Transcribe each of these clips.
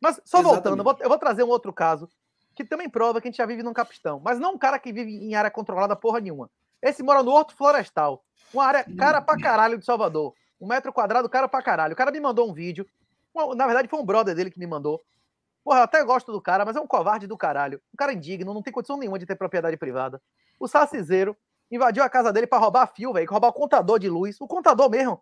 Mas só Exatamente. voltando, eu vou, eu vou, trazer um outro caso que também prova que a gente já vive num capistão, mas não um cara que vive em área controlada porra nenhuma. Esse mora no Horto Florestal, uma área cara pra caralho de Salvador. Um metro quadrado, cara pra caralho. O cara me mandou um vídeo. Na verdade, foi um brother dele que me mandou. Porra, eu até gosto do cara, mas é um covarde do caralho. Um cara indigno, não tem condição nenhuma de ter propriedade privada. O Sacizeiro invadiu a casa dele para roubar fio, velho, roubar o contador de luz. O contador mesmo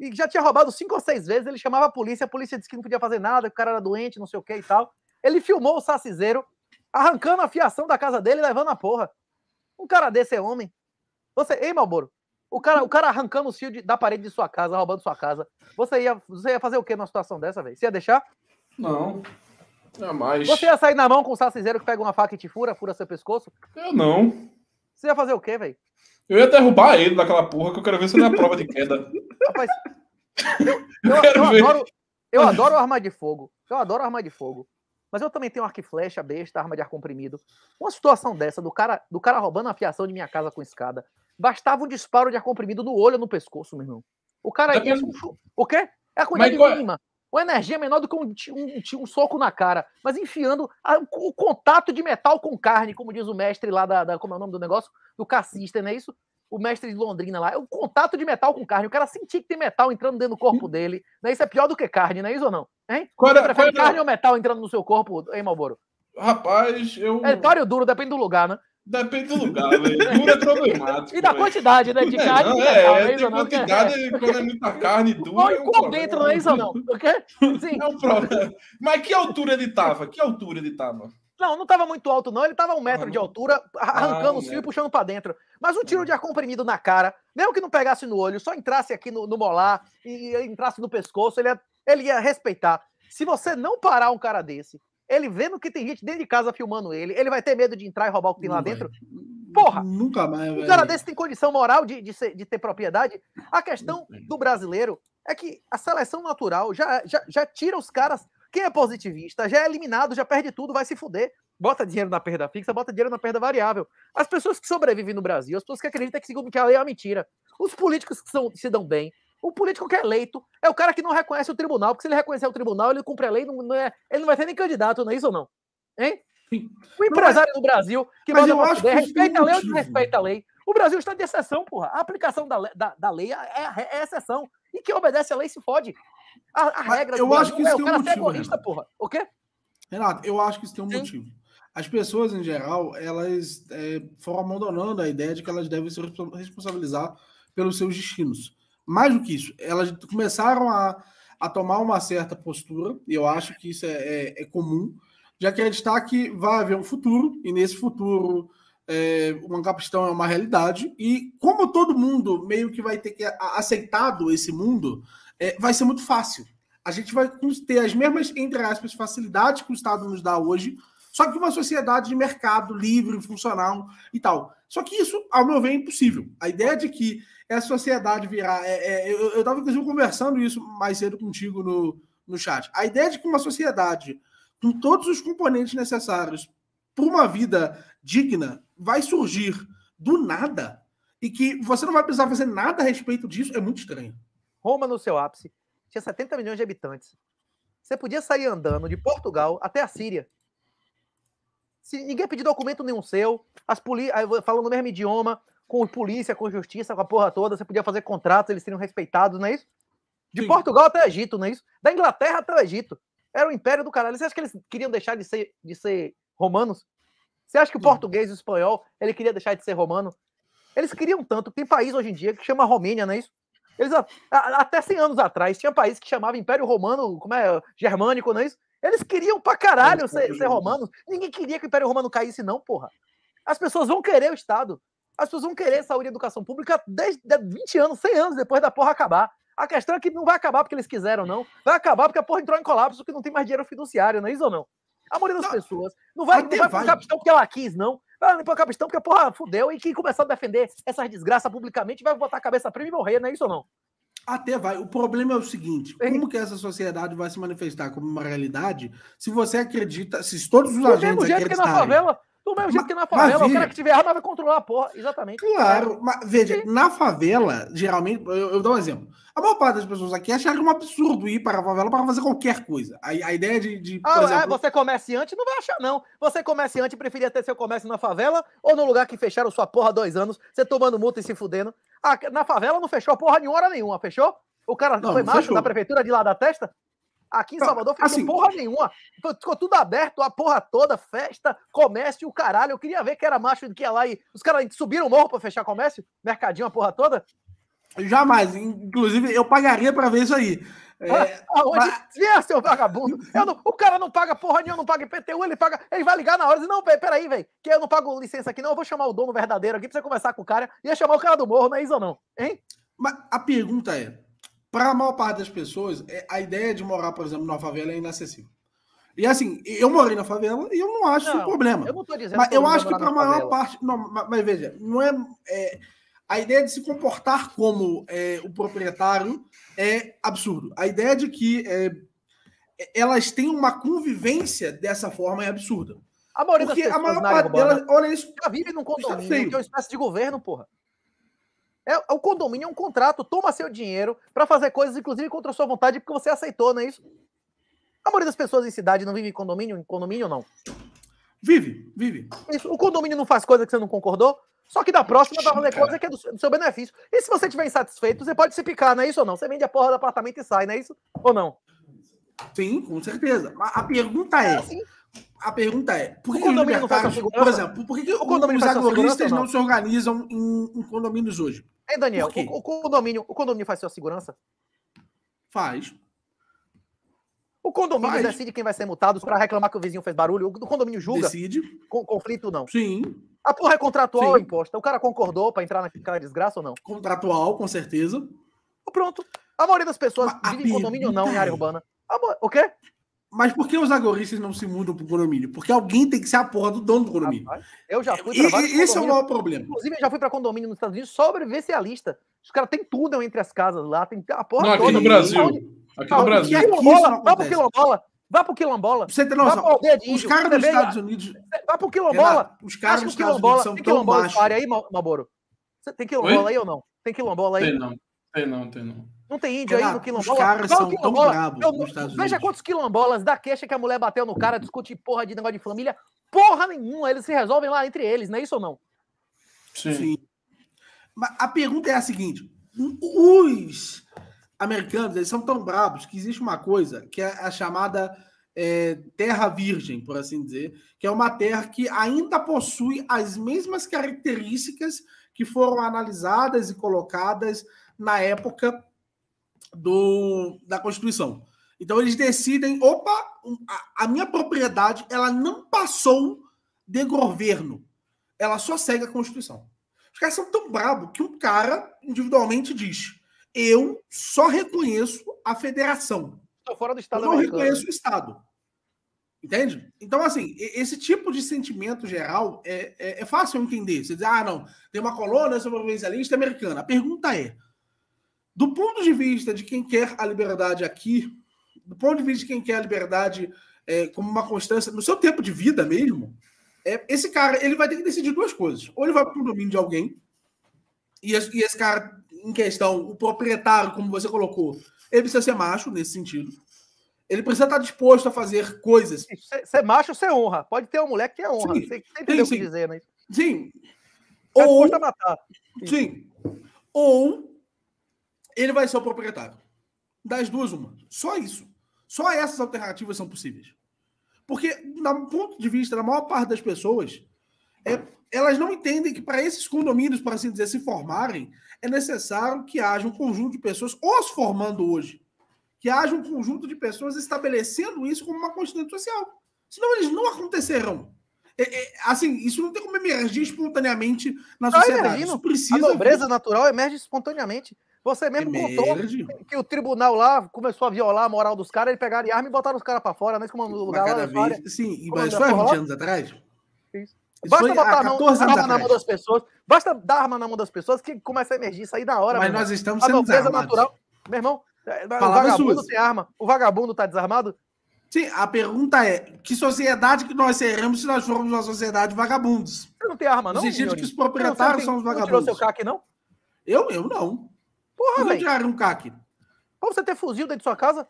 e já tinha roubado cinco ou seis vezes, ele chamava a polícia, a polícia disse que não podia fazer nada, que o cara era doente, não sei o que e tal. Ele filmou o saciseiro arrancando a fiação da casa dele e levando a porra. Um cara desse é homem. Você, ei, Malboro, o cara, o cara arrancando o fio de, da parede de sua casa, roubando sua casa. Você ia, você ia fazer o que numa situação dessa, velho? Você ia deixar? Não. Jamais. Você ia sair na mão com o saciseiro que pega uma faca e te fura, fura seu pescoço? Eu não. Você ia fazer o quê, velho? Eu ia derrubar ele daquela porra que eu quero ver se ele é a prova de queda. Rapaz, eu, eu, eu, adoro, eu adoro arma de fogo. Eu adoro arma de fogo. Mas eu também tenho arco e flecha, besta, arma de ar comprimido. Uma situação dessa, do cara, do cara roubando a fiação de minha casa com escada. Bastava um disparo de ar comprimido no olho ou no pescoço, meu irmão. O cara ia. Tá é o quê? É a quantidade de é? mínima. Uma energia menor do que um, um, um soco na cara, mas enfiando a, o contato de metal com carne, como diz o mestre lá da, da, Como é o nome do negócio? Do cassista, não é isso? o mestre de Londrina lá. É o contato de metal com carne. O cara sentir que tem metal entrando dentro do corpo dele. Né? Isso é pior do que carne, né, não é isso ou não? Hein? Qual Você prefere é- carne ou metal entrando no seu corpo, hein, Malboro? Rapaz, eu. É vitória duro, depende do lugar, né? Depende do lugar, velho. Duro é problemático. E da véio. quantidade, né? De é, não, carne. Não, é, é, é, tem quantidade, é. quando é muita carne dura. É um qual dentro, não é isso ou não? Sim. É um problema. Mas que altura ele tava? Que altura ele tava? Não, não estava muito alto, não. Ele estava a um metro ah, de altura, arrancando ah, o fio e é. puxando para dentro. Mas um tiro hum. de ar comprimido na cara, mesmo que não pegasse no olho, só entrasse aqui no, no molar e entrasse no pescoço, ele ia, ele ia respeitar. Se você não parar um cara desse, ele vendo que tem gente dentro de casa filmando ele, ele vai ter medo de entrar e roubar o que tem não lá vai. dentro. Porra! Nunca mais, velho. Um cara desse tem condição moral de, de, ser, de ter propriedade. A questão do brasileiro é que a seleção natural já, já, já tira os caras quem é positivista já é eliminado, já perde tudo, vai se fuder. Bota dinheiro na perda fixa, bota dinheiro na perda variável. As pessoas que sobrevivem no Brasil, as pessoas que acreditam que, que a lei é uma mentira, os políticos que são, se dão bem, o político que é eleito é o cara que não reconhece o tribunal, porque se ele reconhecer o tribunal, ele cumpre a lei, não, não é, ele não vai ser nem candidato, não é isso ou não? Hein? O empresário do Brasil, que mas eu poder, respeita é a lei ou desrespeita a lei. O Brasil está de exceção, porra. A aplicação da, da, da lei é, é, é, exceção. E quem obedece a lei se fode. A, a regra eu acho que isso é, tem um motivo. É o quê? Renato, eu acho que isso tem um Sim. motivo. As pessoas, em geral, elas é, foram abandonando a ideia de que elas devem se responsabilizar pelos seus destinos. Mais do que isso, elas começaram a, a tomar uma certa postura, e eu acho que isso é, é, é comum, de acreditar que vai haver um futuro, e nesse futuro é, o Mancapistão é uma realidade, e como todo mundo meio que vai ter que aceitar esse mundo, é, vai ser muito fácil. A gente vai ter as mesmas, entre aspas, facilidades que o Estado nos dá hoje, só que uma sociedade de mercado livre, funcional e tal. Só que isso, ao meu ver, é impossível. A ideia de que essa sociedade virar. É, é, eu estava, inclusive, conversando isso mais cedo contigo no, no chat. A ideia de que uma sociedade com todos os componentes necessários para uma vida digna vai surgir do nada e que você não vai precisar fazer nada a respeito disso é muito estranho. Roma no seu ápice, tinha 70 milhões de habitantes. Você podia sair andando de Portugal até a Síria. Se ninguém pedir documento nenhum seu, as poli falando o mesmo idioma, com polícia, com justiça, com a porra toda, você podia fazer contratos, eles seriam respeitados, não é isso? De Sim. Portugal até o Egito, não é isso? Da Inglaterra até o Egito. Era o império do caralho. Você acha que eles queriam deixar de ser, de ser romanos? Você acha que o português e o espanhol, ele queria deixar de ser romano? Eles queriam tanto. Tem país hoje em dia que chama Romênia, não é isso? Eles, até 100 anos atrás, tinha país que chamava Império Romano, como é, germânico, não é isso? Eles queriam pra caralho ser, ser romanos. Ninguém queria que o Império Romano caísse, não, porra. As pessoas vão querer o Estado. As pessoas vão querer saúde e educação pública desde 20 anos, 100 anos depois da porra acabar. A questão é que não vai acabar porque eles quiseram, não. Vai acabar porque a porra entrou em colapso que não tem mais dinheiro fiduciário, não é isso ou não? A maioria das não, pessoas não vai, não vai, vai. porque ela quis, não. Ah, limpar o capistão, porque, porra, fudeu. E quem começar a defender essas desgraças publicamente vai botar a cabeça prima e morrer, não é isso ou não? Até vai. O problema é o seguinte: como que essa sociedade vai se manifestar como uma realidade se você acredita, se todos os Do agentes. Do mesmo jeito que na favela, do mesmo jeito mas, que na favela, mas, o cara que tiver arma vai controlar a porra. Exatamente. Claro, é. mas veja, Sim. na favela, geralmente, eu, eu, dou um exemplo. A maior parte das pessoas aqui acharam um absurdo ir para a favela para fazer qualquer coisa. A, a ideia de. de ah, é, exemplo... é, você comerciante não vai achar, não. Você é comerciante preferia ter seu comércio na favela ou no lugar que fecharam sua porra há dois anos, você tomando multa e se fudendo. na favela não fechou porra nenhuma, hora nenhuma, fechou? O cara não, foi não macho fechou. da prefeitura de lá da testa? Aqui em Salvador ficou assim, porra nenhuma. Ficou tudo aberto, a porra toda, festa, comércio, o caralho. Eu queria ver que era macho que ia lá e. Os caras subiram o morro pra fechar comércio? Mercadinho, a porra toda? Jamais. Inclusive, eu pagaria pra ver isso aí. É, ah, Aonde? Mas... É, seu vagabundo. Não, o cara não paga porra nenhuma, não paga IPTU, ele paga. Ele vai ligar na hora e diz: Não, peraí, velho, que eu não pago licença aqui, não. Eu vou chamar o dono verdadeiro aqui pra você conversar com o cara. Ia chamar o cara do morro, não é isso ou não? Hein? Mas a pergunta é: para a maior parte das pessoas, é, a ideia de morar, por exemplo, numa favela é inacessível. E assim, eu morei na favela e eu não acho não, um problema. Eu não tô dizendo mas que eu acho que para a maior favela. parte. Não, mas, mas, veja, não é, é, A ideia de se comportar como é, o proprietário é absurdo. A ideia de que é, é elas têm uma convivência dessa forma é absurda. A maioria Porque das pessoas a maior parte delas, olha isso. Já vive num condomínio, que é uma espécie de governo, porra. É, o condomínio é um contrato, toma seu dinheiro para fazer coisas, inclusive contra a sua vontade, porque você aceitou, não é isso? A maioria das pessoas em cidade não vive em condomínio, em condomínio não. Vive, vive. Isso, o condomínio não faz coisa que você não concordou? Só que da próxima vai fazer coisa que é do, do seu benefício. E se você estiver insatisfeito, você pode se picar, não é isso ou não? Você vende a porra do apartamento e sai, não é isso ou não? Sim, com certeza. Mas a pergunta é. é assim. A pergunta é, por que o condomínio não faz Por exemplo, por que, o condomínio os agoristas não, não se organizam em, em condomínios hoje? Aí, Daniel, o, o, condomínio, o condomínio faz sua segurança? Faz. O condomínio faz. decide quem vai ser multado para reclamar que o vizinho fez barulho. O condomínio julga. Decide. Com, conflito não. Sim. A porra é contratual ou imposta? O cara concordou para entrar naquela desgraça ou não? Contratual, com certeza. Pronto. A maioria das pessoas vive em condomínio ou não em área é urbana. A, o quê? Mas por que os agoristas não se mudam para o condomínio? Porque alguém tem que ser a porra do dono do condomínio. eu já fui para Esse é o maior problema. Inclusive, eu já fui para condomínio nos Estados Unidos só para ver se é a lista. Os caras têm tudo é entre as casas lá, tem a porra não, toda. Aqui no Brasil. Aqui no Brasil. Aqui quilombola, vá pro quilombola. Vá pro quilombola. Você tem noção. Vá pro os caras dos Estados Unidos. Vá pro quilombola. os caras dos Estados Unidos são tem tão baixos. Tem quilombola aí, Maboro? Tem quilombola aí ou não? Tem quilombola aí? Tem não, tem não, tem não. Não tem índio cara, aí no quilombola? Os caras é são tão bravos nos Estados Unidos. Veja quantos quilombolas da queixa que a mulher bateu no cara, discute porra de negócio de família. Porra nenhuma, eles se resolvem lá entre eles, não é isso ou não? Sim. Sim. Mas a pergunta é a seguinte: os americanos eles são tão bravos que existe uma coisa que é a chamada é, terra virgem, por assim dizer, que é uma terra que ainda possui as mesmas características que foram analisadas e colocadas na época do, da Constituição. Então eles decidem, opa, a, a minha propriedade ela não passou de governo, ela só segue a Constituição. Os caras são tão brabo que um cara individualmente diz: eu só reconheço a federação. Estou fora do Estado. Eu não americano. reconheço o Estado. Entende? Então, assim, esse tipo de sentimento geral é, é, é fácil entender. Você diz, ah, não, tem uma colônia, eu sou provincialista americana. A pergunta é: do ponto de vista de quem quer a liberdade aqui, do ponto de vista de quem quer a liberdade é, como uma constância no seu tempo de vida mesmo, é, esse cara ele vai ter que decidir duas coisas. Ou ele vai para o domínio de alguém, e esse, e esse cara em questão, o proprietário, como você colocou, ele precisa ser macho nesse sentido. Ele precisa estar disposto a fazer coisas. Ser é macho, você honra. Pode ter um moleque que é honra. Sim, você entendeu sim, o que sim. dizer, né? Sim. Tá Ou... a matar. Sim. sim. Ou ele vai ser o proprietário. Das duas, uma. Só isso. Só essas alternativas são possíveis. Porque, do ponto de vista da maior parte das pessoas, é, elas não entendem que para esses condomínios, para assim dizer, se formarem, é necessário que haja um conjunto de pessoas, ou se formando hoje, que haja um conjunto de pessoas estabelecendo isso como uma constituição social. Senão eles não acontecerão. É, é, assim, isso não tem como emergir espontaneamente na sociedade. Não, precisa A nobreza natural emerge espontaneamente. Você mesmo é contou que, que o tribunal lá começou a violar a moral dos caras, eles pegaram arma e botaram os caras para fora, né? Como no lugar lá, vez. Sim, mas foi há 20 anos atrás? Isso. Isso Basta botar a mão, arma atrás. na mão das pessoas. Basta dar arma na mão das pessoas que começa a emergir isso aí na hora. Mas nós estamos sendo desarmados. natural. Meu irmão, é, o vagabundo suas. tem arma. O vagabundo tá desarmado? Sim, a pergunta é: que sociedade que nós seremos se nós formos uma sociedade de vagabundos? Você não tem arma, não? No sentido que os proprietários são os vagabundos. Você tirou seu caque, não? Eu, eu não. Porra, velho. tiraram um CAC. Como você ter fuzil dentro de sua casa?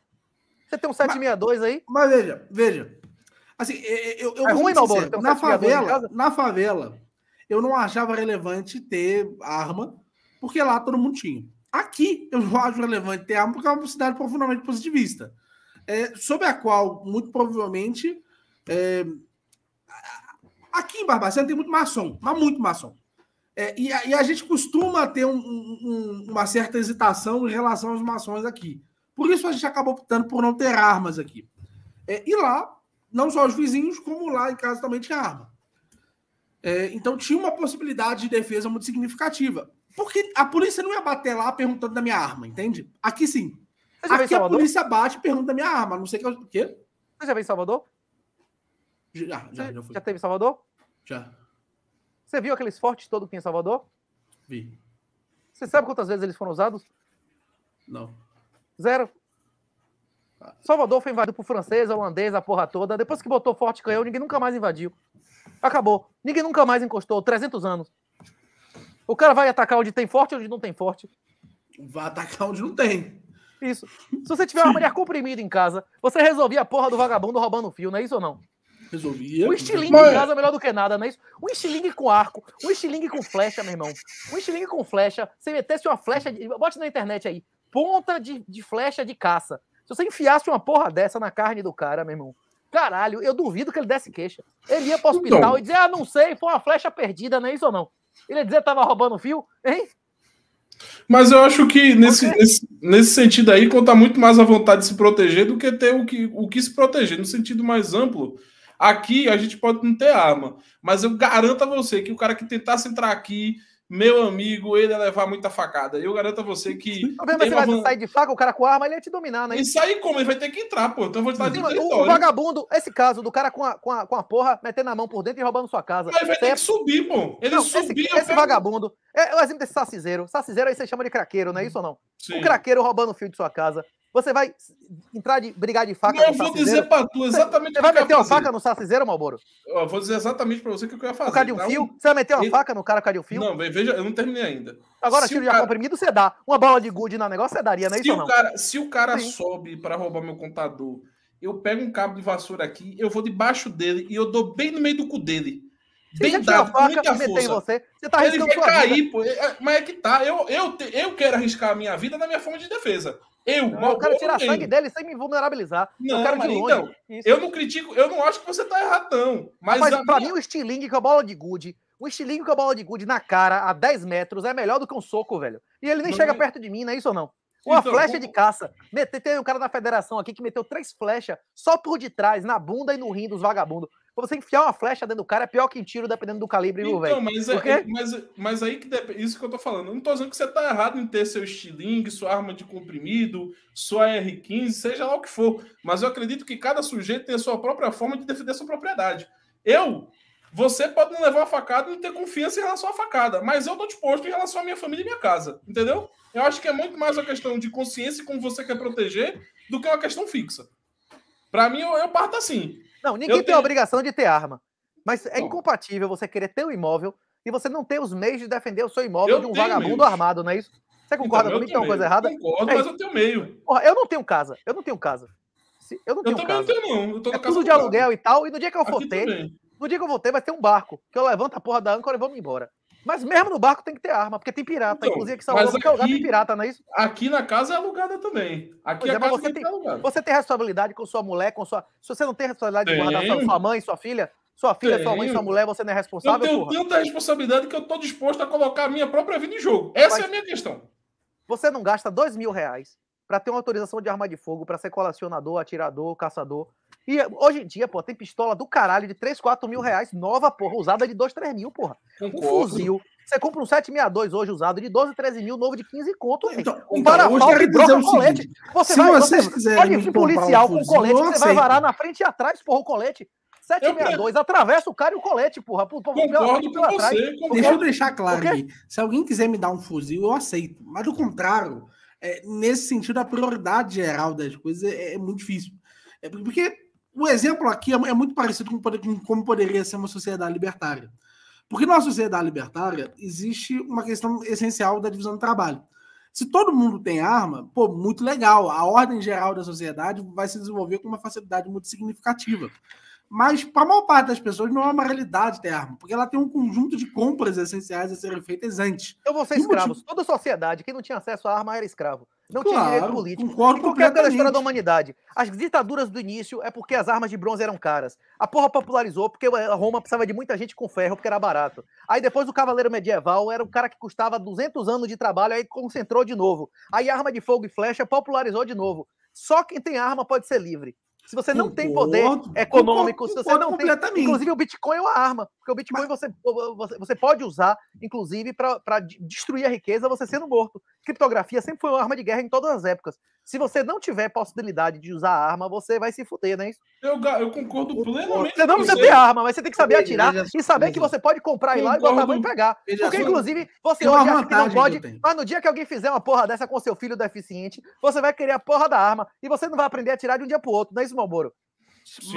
Você tem um 762 mas, aí? Mas veja, veja. Assim, é, é, eu, eu é ruim, não, sincero, um na favela, na favela, eu não achava relevante ter arma, porque lá todo mundo tinha. Aqui eu não acho relevante ter arma porque é uma cidade profundamente positivista. É, sobre a qual, muito provavelmente, é, aqui em Barbacena tem muito maçom, mas muito maçom. É, e, a, e, a, gente costuma ter um, um, uma certa hesitação em relação às mações aqui. Por isso a gente acabou optando por não ter armas aqui. É, e lá, não só os vizinhos, como lá em casa também tinha arma. É, então tinha uma possibilidade de defesa muito significativa. Porque a polícia não ia bater lá perguntando da minha arma, entende? Aqui sim. Aqui a polícia bate e pergunta da minha arma, não sei que o quê. Você já veio em Salvador? Já, já, já, já teve em Salvador? Já. Você viu aqueles fortes todo que tem em Salvador? Vi. Você sabe quantas vezes eles foram usados? Não. Zero. Salvador foi invadido por francês, holandês, a porra toda. Depois que botou forte canhão, ninguém nunca mais invadiu. Acabou. Ninguém nunca mais encostou. 300 anos. O cara vai atacar onde tem forte ou onde não tem forte. Vai atacar onde não tem. Isso. Se você tiver uma mulher comprimida em casa, você resolvia a porra do vagabundo roubando fio, não é isso ou não? resolvia. Um estilingue mas... em casa é melhor do que nada, não é isso? Um estilingue com arco, um estilingue com flecha, meu irmão. Um estilingue com flecha. Você metesse uma flecha. De... Bote na internet aí. Ponta de, de flecha de caça. Se você enfiasse uma porra dessa na carne do cara, meu irmão. Caralho, eu duvido que ele desse queixa. Ele ia pro então. hospital então... e dizer, ah, não sei, foi uma flecha perdida, não é isso ou não? Ele ia dizer, tava roubando fio, hein? Mas eu acho que nesse, okay. nesse, nesse, sentido aí conta muito mais a vontade de se proteger do que ter o que, o que se proteger, no sentido mais amplo Aqui a gente pode não ter arma, mas eu garanto a você que o cara que tentasse entrar aqui, meu amigo, ele ia levar muita facada. Eu garanto a você que. Tá vendo, você uma... vai sair de faca, o cara com arma, ele ia te dominar, né? E sair como? Ele vai ter que entrar, pô. Então eu vou te dar de O, o vagabundo, esse caso do cara com a, com, a, com a porra, metendo a mão por dentro e roubando sua casa. Mas ele vai ter é... que subir, pô. Ele não, subia. Esse, esse pego... vagabundo. É, é, o exemplo desse saciseiro. Saciseiro aí você chama de craqueiro, não é isso ou não? Sim. O craqueiro roubando o fio de sua casa. Você vai entrar de brigar de faca? Não, eu vou dizer para tu exatamente você, o que Você vai meter uma faca no saciseiro, Malboro? Eu vou dizer exatamente para você o que eu ia fazer. Por causa de um tá fio? Um... Você vai meter uma e... faca no cara por causa de um fio? Não, veja, eu não terminei ainda. Agora, se tiro cara... comprimido, você dá. Uma bola de gude no negócio, você daria, não é isso? não? O cara, se o cara Sim. sobe para roubar meu contador, eu pego um cabo de vassoura aqui, eu vou debaixo dele e eu dou bem no meio do cu dele. Se bem dado, faca, muita força. Em você, você tá arriscando Ele vai cair, vida. pô. É, mas é que tá. Eu, eu, eu quero arriscar a minha vida na minha forma de defesa. Eu, não, Malboro, eu quero tirar sangue dele sem me vulnerabilizar. Não, eu quero de longe. Então, eu não critico, eu não acho que você tá errado, não. Mas, mas pra minha... mim, o estilingue com a bola de gude, o estilingue com a bola de gude na cara, a 10 metros, é melhor do que um soco, velho. E ele nem não, chega é. perto de mim, não é isso ou não? Uma então, flecha de caça. Mete, tem um cara da federação aqui que meteu três flechas só por detrás, na bunda e no rim dos vagabundos. Pra você enfiar uma flecha dentro do cara é pior que um tiro, dependendo do calibre, então, velho. Mas, é, é, mas, mas aí que depende. Isso que eu tô falando. Eu não tô dizendo que você tá errado em ter seu estilingue, sua arma de comprimido, sua R15, seja lá o que for. Mas eu acredito que cada sujeito tem a sua própria forma de defender sua propriedade. Eu você pode não levar a facada e não ter confiança em relação à facada, mas eu estou disposto em relação à minha família e minha casa, entendeu? Eu acho que é muito mais uma questão de consciência e como você quer proteger do que uma questão fixa. Para mim, eu, eu, parto assim. Não, ninguém eu tem tenho... a obrigação de ter arma. Mas é incompatível você querer ter um imóvel e você não ter os meios de defender o seu imóvel eu de um vagabundo armado, não é isso? Você então, concorda então, comigo que é uma coisa errada? Eu concordo, é mas eu tenho meio. Porra, eu não tenho casa. Eu não tenho casa. Eu não tenho eu também casa. não tenho, não. Eu tô é tudo de aluguel e tal. E no dia que eu for ter, no dia que eu voltei, vai ter um barco. Que eu levanto a porra da âncora e vamos embora. Mas mesmo no barco tem que ter arma, porque tem pirata. Então, Inclusive, que Salvador aqui, é lugar tem pirata, não é isso? Aqui na casa é alugada também. Aqui pois é, a é, casa você tem, alugada. Você tem responsabilidade com sua mulher, com sua. Se você não tem responsabilidade tem. de guardar sua, sua mãe, sua filha, sua filha, tem. sua mãe, sua mulher, você não é responsável. Eu tenho porra. tanta responsabilidade que eu estou disposto a colocar a minha própria vida em jogo. Essa Mas, é a minha questão. Você não gasta dois mil reais para ter uma autorização de arma de fogo, para ser colacionador, atirador, caçador, e hoje em dia, pô, tem pistola do caralho de 3, 4 mil reais, nova, porra, usada de 2, 3 mil, porra. Um fuzil. Você compra um 762 hoje usado de 12, 13 mil, novo de 15 conto, então, Um então, para que troca um colete. você se vai, vocês você quiserem pode vir policial um com colete, você vai varar na frente e atrás, porra, o colete. 762, eu... atravessa o cara e o colete, porra. Pro, pro, concordo com atrás, você. Concordo. Deixa eu deixar claro aqui. Se alguém quiser me dar um fuzil, eu aceito. Mas do contrário, é, nesse sentido, a prioridade geral das coisas é, é muito difícil. É porque o exemplo aqui é, é muito parecido com como poderia ser uma sociedade libertária. Porque na sociedade libertária existe uma questão essencial da divisão do trabalho. Se todo mundo tem arma, pô, muito legal. A ordem geral da sociedade vai se desenvolver com uma facilidade muito significativa. Mas para a maior parte das pessoas não é uma realidade ter arma, porque ela tem um conjunto de compras essenciais a serem feitas antes. Eu vou ser escravo. Motivo... Toda sociedade, quem não tinha acesso à arma era escravo. Não claro, tinha direito político. Concordo qualquer pela é história da humanidade. As ditaduras do início é porque as armas de bronze eram caras. A porra popularizou porque a Roma precisava de muita gente com ferro porque era barato. Aí depois o cavaleiro medieval era o cara que custava 200 anos de trabalho, aí concentrou de novo. Aí arma de fogo e flecha popularizou de novo. Só quem tem arma pode ser livre. Se você não concordo, tem poder econômico, concordo, se você não tem. Inclusive, o Bitcoin é uma arma. Porque o Bitcoin Mas... você, você, você pode usar, inclusive, para destruir a riqueza, você sendo morto criptografia sempre foi uma arma de guerra em todas as épocas. Se você não tiver possibilidade de usar arma, você vai se fuder, né? Eu, eu concordo plenamente. Você não precisa ter arma, mas você tem que saber atirar e saber que você pode comprar e lá e botar a mão e pegar. Porque, inclusive, você hoje acha que não pode, que mas no dia que alguém fizer uma porra dessa com seu filho deficiente, você vai querer a porra da arma e você não vai aprender a atirar de um dia pro outro, não é isso, Malboro? Sim.